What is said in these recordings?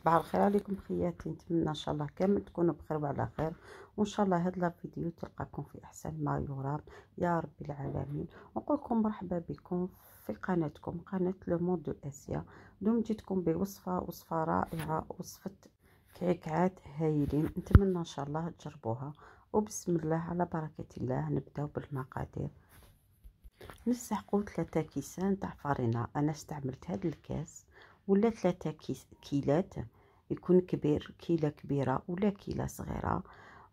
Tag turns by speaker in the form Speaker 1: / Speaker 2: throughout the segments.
Speaker 1: صباح الخير عليكم خياتي نتمنى ان شاء الله كامل تكونوا بخير وعلى خير وان شاء الله هاد الفيديو تلقاكم في احسن ما يرام يا رب العالمين ونقول لكم مرحبا بكم في قناتكم قناه لو موند دو اسيا دوم جيتكم بوصفه وصفه رائعه وصفه كعكعات هايلين نتمنى ان شاء الله تجربوها وبسم الله على بركه الله نبداو بالمقادير نسحقوا ثلاثة كيسان تاع فرينه انا استعملت هذا الكاس ولا ثلاثة كيلات يكون كبير كيله كبيره ولا كيله صغيره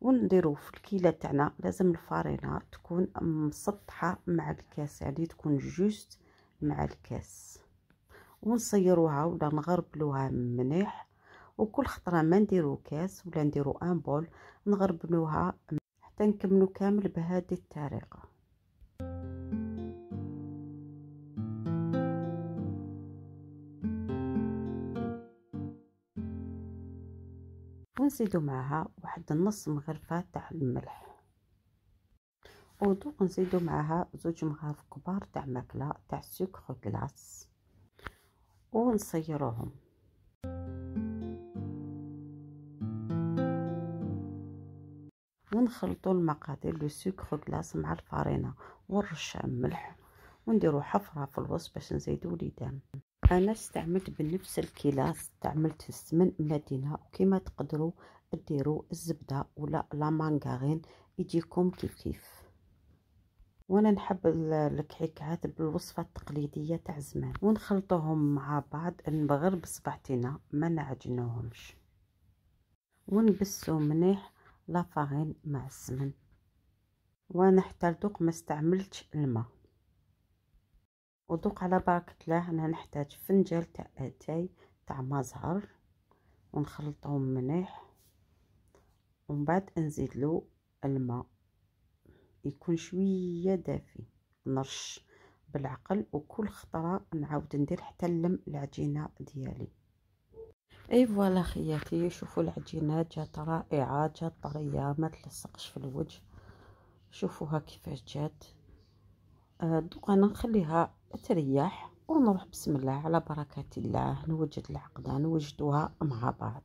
Speaker 1: ونديرو في الكيله تاعنا لازم الفارينه تكون مسطحه مع الكاس يعني تكون جوست مع الكاس ونصيروها ولا نغربلوها مليح وكل خطره ما نديرو كاس ولا نديرو ان بول نغربلوها حتى نكملو كامل بهذه الطريقه ونزيدو معها واحد النص مغرفه تاع الملح ودوك نزيدو معها زوج مغارف كبار تاع ماكله تاع السكر كلاص ونصيروهم ونخلطوا المقادير لو سكر كلاص مع الفرينه ونرش الملح ونديرو حفره في الوسط باش نزيدو ليدام انا استعملت بنفس الكلاس استعملت السمن مدينه كيما تقدروا ديروا الزبده ولا لا مانغارين يجيكم كيف كيف وانا نحب الكعكات بالوصفه التقليديه تاع زمان ونخلطوهم مع بعض نبغر بصبعتنا ما نعجنوهمش ونبسو مليح لافارين مع السمن وانا حتى لدوق ما استعملتش الماء ودوق على بركة الله انا نحتاج فنجال تاع اتاي تاع مزهر ونخلطهم مليح ومن بعد نزيد له الماء يكون شويه دافي نرش بالعقل وكل خطره نعاود ندير حتى نلم العجينه ديالي اي فوالا خياتي شوفوا العجينه جات رائعه جات طريه ما تلصقش في الوجه شوفوها كيفاش جات آه، دوك انا نخليها تريح ونروح بسم الله على بركة الله نوجد العقدة نوجدوها مع بعض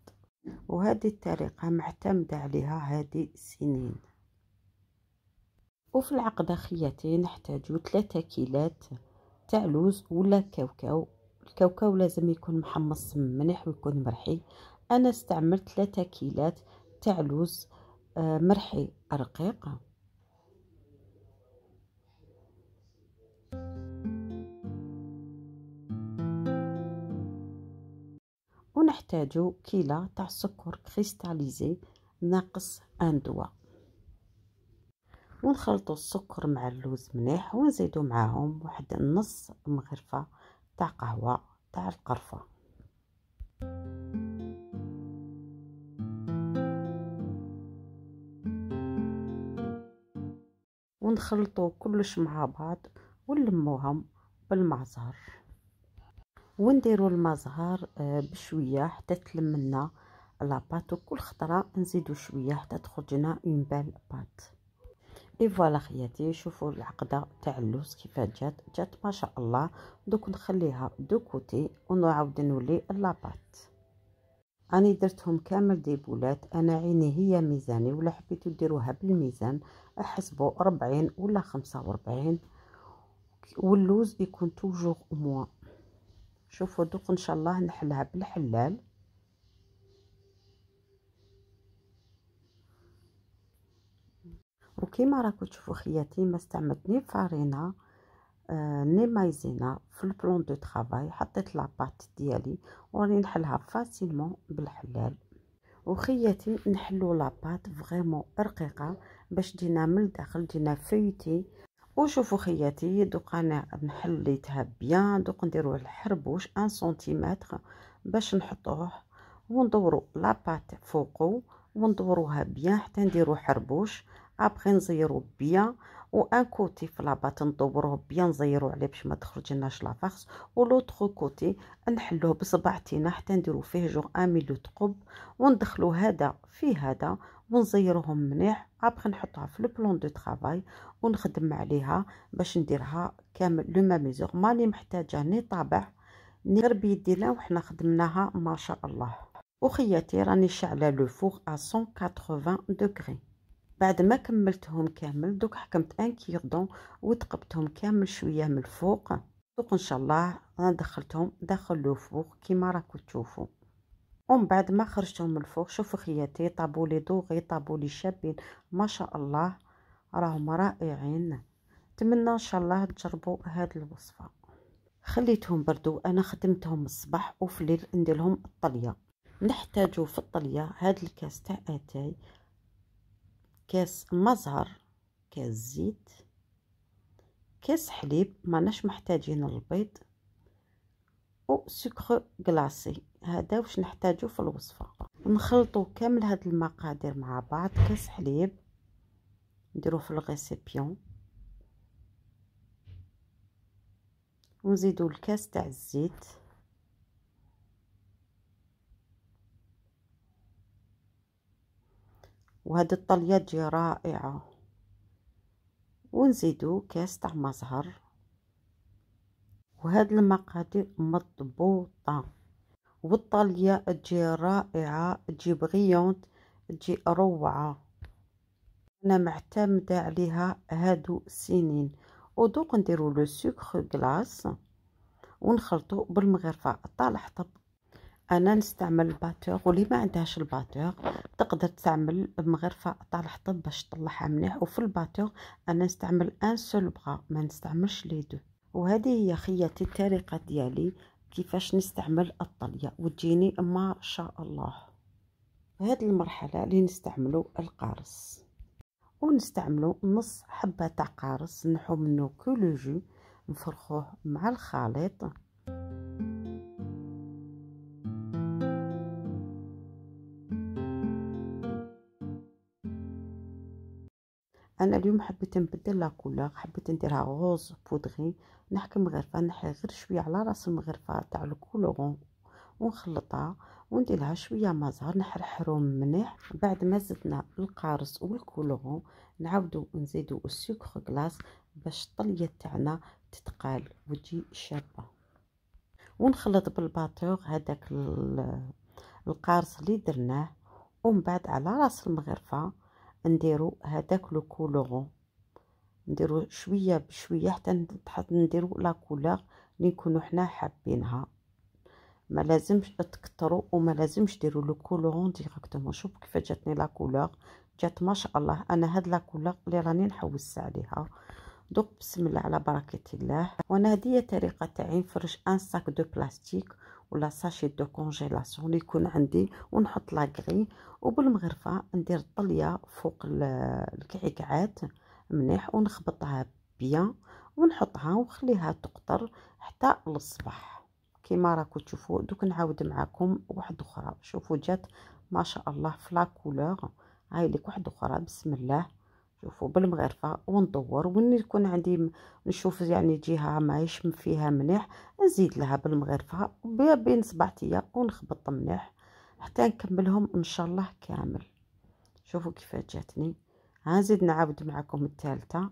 Speaker 1: وهذه الطريقة معتمدة عليها هذه سنين وفي العقدة خياتي نحتاجو ثلاثة كيلات تعلوز ولا كاوكاو الكاوكاو لازم يكون محمص مليح ويكون مرحي انا استعملت ثلاثة كيلات تعلوز آه، مرحي رقيق نحتاجو كيلة تاع سكر كريستاليزي ناقص ان دوا ونخلطو السكر مع اللوز مليح ونزيدو معاهم واحد نص مغرفة تاع قهوة تاع القرفه ونخلطو كلش مع بعض ونلموهم بالمعزر ونديروا المزهر آه، بشويه حتى تلم لنا لاباط وكل خطره نزيدوا شويه حتى تخرجنا لنا اون بال بات اي فوالا خياتي شوفوا العقده تاع اللوز كيف جات جات ما شاء الله دوك نخليها دو كوتي ونعاود نولي لاباط راني درتهم كامل ديبولات انا عيني هي ميزاني ولا حبيتو ديروها بالميزان احسبوا 40 ولا 45 واللوز يكون توجور موان شوفوا دوق ان شاء الله نحلها بالحلال وكما راكم تشوفوا خياتي ما استعملت ني فارينا آه، ني مايزينا في البلون دو طرافاي حطيت لاباط ديالي وراني نحلها فاسيلمون بالحلال وخياتي نحلو لاباط فريمون رقيقه باش دينا من الداخل دينا فيوتي وشوفوا خياتي دوق انا محليتها بيان دوق نديروا الحرب واش ان سنتيمتر باش نحطوه وندورو لاباط فوقو وندوروها بيان حتى نديرو حربوش ابخي نزيرو بيان وان كوتي في لاباط ندوروه بيان نزيرو عليه باش ما تخرج لناش لافاخس ولوطخ كوتي نحلوه بصبعتينا حتى نديرو فيه جوغ ان ميلو تقب وندخلو هذا في هذا ونزيرهم مليح ابخي نحطها في البلون دو طرافاي ونخدم عليها باش نديرها كامل لو ماميزور ماني محتاجه ني طابع ني غير بيدينا وحنا خدمناها ما شاء الله وخياتي راني شعله لو فوغ ا 180 دوغري بعد ما كملتهم كامل دوك حكمت ان كيردون وتقبتهم كامل شويه من الفوق دوك ان شاء الله انا دخلتهم داخل لو فوغ كيما راكو تشوفوا ومن بعد ما خرجتهم من الفوق شوفوا خياتي لي دوغي لي شابين ما شاء الله راهم رائعين نتمنى ان شاء الله تجربوا هذه الوصفه خليتهم بردوا انا خدمتهم الصباح وفي الليل ندير لهم الطليه نحتاجو في الطليه هذا الكاس تاع اتاي كاس مزهر كاس زيت كاس حليب ماناش محتاجين البيض او سكر كلاصي هذا واش نحتاجو في الوصفه نخلطو كامل هاد المقادير مع بعض كاس حليب نديروه في الغيسيبيون ونزيدو الكاس تاع الزيت وهاد الطليه تجي رائعه ونزيدو كاس تاع مزهر وهاد المقادير مضبوطة والطالية تجي رائعة تجي بغيونت تجي روعة انا معتمدة عليها هادو سنين ودوق نديرو لو سكر كلاص ونخلطو بالمغرفة طال حطب انا نستعمل الباتور واللي ما عندهاش الباتور تقدر تستعمل مغرفه طال حطب باش تطلعها مليح وفي الباتور انا نستعمل ان سول بغا ما نستعملش لي دو وهذه هي خياتي الطريقه ديالي كيفاش نستعمل الطليه وتجيني ما شاء الله هذه المرحله اللي نستعملوا القارص ونستعملوا نص حبه تاع قارص نحو منه كل جو نفرخوه مع الخليط انا اليوم حبيت نبدل كولور حبيت نديرها غوز بودغي نحكم مغرفه نحي غير شويه على راس المغرفه تاع الكولورون ونخلطها وندير لها شويه مزهر نحرحرهم مليح بعد ما زدنا القارص والكولورون نعاودو نزيدو السكر كلاص باش الطليه تاعنا تتقال وتجي شابه ونخلط بالباتور هذاك القارص اللي درناه ومن بعد على راس المغرفه نديرو هذاك لو كولورون نديرو شويه بشويه حتى تحط نديرو لا كولور اللي نكونو حنا حابينها ما لازمش تكثروا وما لازمش ديروا لو كولورون ديريكتومون شوف كيف جاتني لا كولور جات ما شاء الله انا هاد لا كولور اللي راني نحوس عليها دوك بسم الله على بركه الله وانا هذه هي طريقه تاعي نفرش ان ساك دو بلاستيك ولا ساشي دو كونجيلاسيون يكون عندي ونحط لاكري وبالمغرفه ندير الطليه فوق الكعكعات مليح ونخبطها بيان ونحطها ونخليها تقطر حتى للصباح كيما راكم تشوفوا دوك نعاود معكم واحد اخرى شوفوا جات ما شاء الله فلا كولور هاي لك واحد اخرى بسم الله شوفوا بالمغرفه ونطور وين يكون عندي نشوف يعني جهه ماهيش فيها مليح نزيد لها بالمغرفه بين صبعتي ونخبط مليح حتى نكملهم ان شاء الله كامل شوفوا كيف جاتني ها نزيد نعاود معكم الثالثه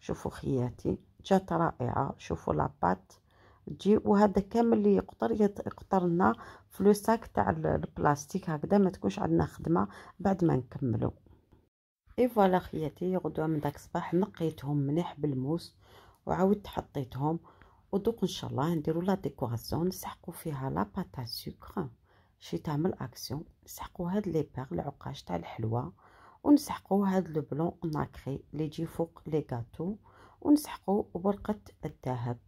Speaker 1: شوفوا خياتي جات رائعه شوفوا لاباط تجي وهذا كامل اللي يقطر يقطرنا لنا في لو ساك تاع البلاستيك هكذا ما تكونش عندنا خدمه بعد ما نكملو اي فوالا خياتي غدوه من داك الصباح نقيتهم مليح بالموس وعاودت حطيتهم ودوك ان شاء الله نديرو لا ديكوراسيون نسحقو فيها لا باتا سكر شي تعمل اكسيون نسحقو هاد لي بير العقاش تاع الحلوى ونسحقو هاد لو بلون ناكري لي يجي فوق لي غاتو ونسحقو ورقه الذهب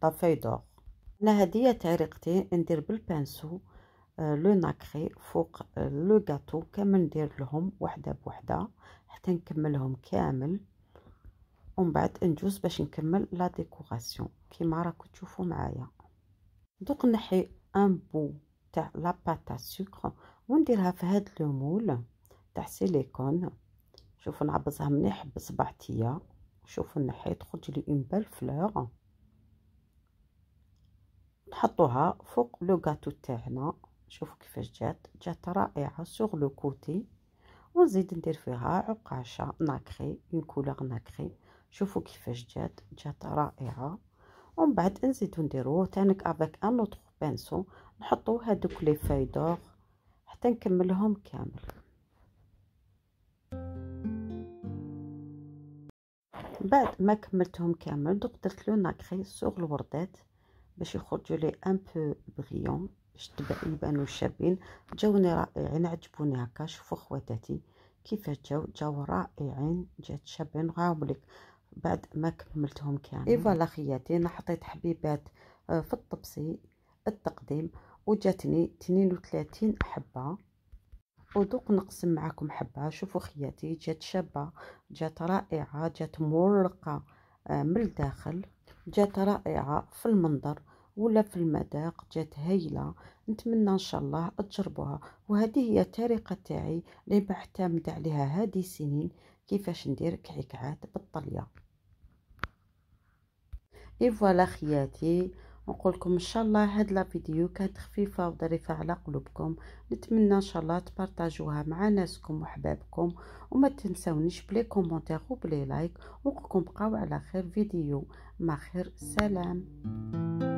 Speaker 1: طافي دور انا هديه هي طريقتي ندير بالبانسو آه، لو ناكري فوق آه، لو غاتو كامل ندير لهم وحده بوحده حتى نكملهم كامل ومن بعد ندوز باش نكمل لا ديكوراسيون كيما راكو تشوفوا معايا دوك نحي ان بو تاع لا باتا سكر ونديرها في هاد لو مول تاع سيليكون شوفوا نعبزها مليح بصبعتي شوفوا نحي تخرج لي اون بال فلور نحطوها فوق لو غاتو تاعنا شوفوا كيفاش جات جات رائعه سوغ لو كوتي ونزيد ندير فيها عقاشه ناكري اون كولور ناكري شوفوا كيفاش جات جات رائعه ومن بعد نزيدو نديروه تانك افيك ان اوتر بانسو نحطو هادوك لي فايدور حتى نكملهم كامل بعد ما كملتهم كامل دوك درت لو ناكري سوغ الوردات باش يخرجوا لي ان بو بغيون باش يبانو شابين جاوني رائعين عجبوني هكا شوفوا خواتاتي كيفاش جاو جاو رائعين جات شابين غاوبلك بعد ما كملتهم كامل ايفوالا خياتي انا حطيت حبيبات آه، في الطبسي التقديم وجاتني 32 حبه ودوق نقسم معكم حبه شوفوا خياتي جات شابه جات رائعه جات مورقه آه، من الداخل جات رائعه في المنظر ولا في المذاق جات هايله نتمنى ان شاء الله تجربوها وهذه هي الطريقه تاعي اللي بعتمد عليها هذه السنين كيفاش ندير كعكعات بالطليه اي فوالا خياتي نقول لكم ان شاء الله هاد لا فيديو كانت خفيفه وظريفه على قلوبكم نتمنى ان شاء الله تبارطاجوها مع ناسكم وحبابكم وما تنساونيش بلي كومونتير وبلي لايك ونقولكم بقاو على خير فيديو مع خير سلام